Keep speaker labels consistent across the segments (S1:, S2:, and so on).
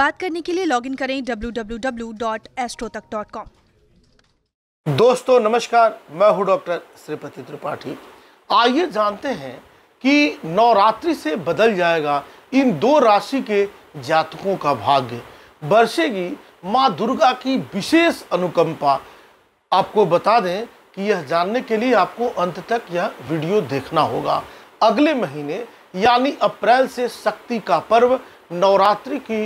S1: बात करने के लिए लॉगिन करें www.astrotak.com दोस्तों नमस्कार मैं हूं डॉक्टर श्रीपति त्रिपाठी आइए जानते हैं कि नवरात्रि से बदल जाएगा इन दो राशि के जातकों का भाग्य बरसेगी माँ दुर्गा की विशेष अनुकंपा आपको बता दें कि यह जानने के लिए आपको अंत तक यह वीडियो देखना होगा अगले महीने यानी अप्रैल से शक्ति का पर्व नवरात्रि की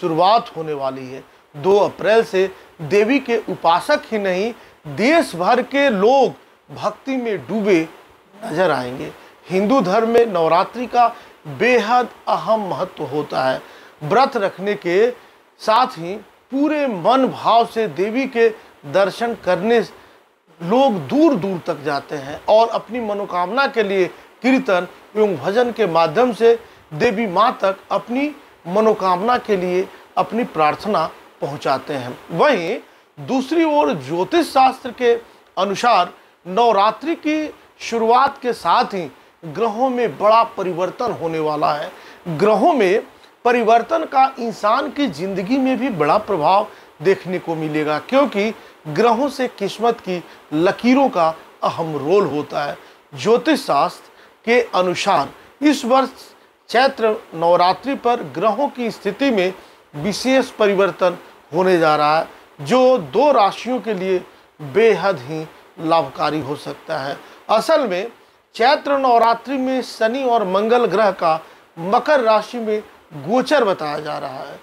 S1: शुरुआत होने वाली है दो अप्रैल से देवी के उपासक ही नहीं देश भर के लोग भक्ति में डूबे नजर आएंगे हिंदू धर्म में नवरात्रि का बेहद अहम महत्व होता है व्रत रखने के साथ ही पूरे मन भाव से देवी के दर्शन करने लोग दूर दूर तक जाते हैं और अपनी मनोकामना के लिए कीर्तन एवं भजन के माध्यम से देवी माँ तक अपनी मनोकामना के लिए अपनी प्रार्थना पहुंचाते हैं वहीं दूसरी ओर ज्योतिष शास्त्र के अनुसार नवरात्रि की शुरुआत के साथ ही ग्रहों में बड़ा परिवर्तन होने वाला है ग्रहों में परिवर्तन का इंसान की ज़िंदगी में भी बड़ा प्रभाव देखने को मिलेगा क्योंकि ग्रहों से किस्मत की लकीरों का अहम रोल होता है ज्योतिष शास्त्र के अनुसार इस वर्ष चैत्र नवरात्रि पर ग्रहों की स्थिति में विशेष परिवर्तन होने जा रहा है जो दो राशियों के लिए बेहद ही लाभकारी हो सकता है असल में चैत्र नवरात्रि में शनि और मंगल ग्रह का मकर राशि में गोचर बताया जा रहा है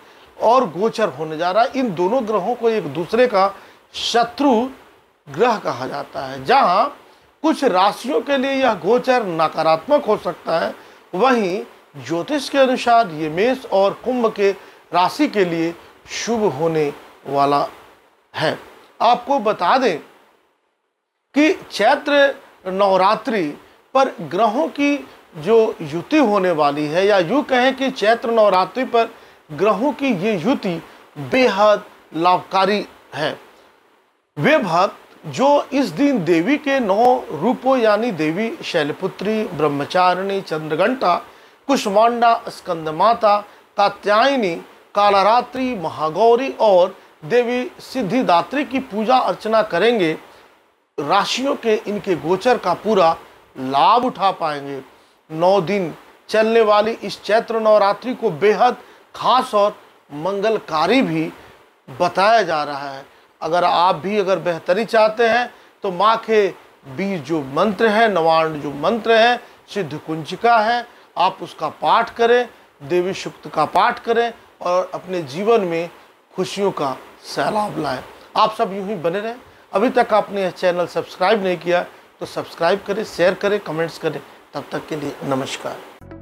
S1: और गोचर होने जा रहा है इन दोनों ग्रहों को एक दूसरे का शत्रु ग्रह कहा जाता है जहाँ कुछ राशियों के लिए यह गोचर नकारात्मक हो सकता है वहीं ज्योतिष के अनुसार ये मेष और कुंभ के राशि के लिए शुभ होने वाला है आपको बता दें कि चैत्र नवरात्रि पर ग्रहों की जो युति होने वाली है या यूँ कहें कि चैत्र नवरात्रि पर ग्रहों की ये युति बेहद लाभकारी है वे भक्त जो इस दिन देवी के नौ रूपों यानी देवी शैलपुत्री ब्रह्मचारिणी चंद्रघंटा कुशमांडा स्कंदमाता कात्यायनी कालारात्रि महागौरी और देवी सिद्धिदात्री की पूजा अर्चना करेंगे राशियों के इनके गोचर का पूरा लाभ उठा पाएंगे नौ दिन चलने वाली इस चैत्र नवरात्रि को बेहद खास और मंगलकारी भी बताया जा रहा है अगर आप भी अगर बेहतरी चाहते हैं तो माँ के बीज जो मंत्र है नवांड जो मंत्र है सिद्ध कुंजिका है आप उसका पाठ करें देवी शुक्त का पाठ करें और अपने जीवन में खुशियों का सैलाब लाएं आप सब यूं ही बने रहें अभी तक आपने यह चैनल सब्सक्राइब नहीं किया तो सब्सक्राइब करें शेयर करें कमेंट्स करें तब तक के लिए नमस्कार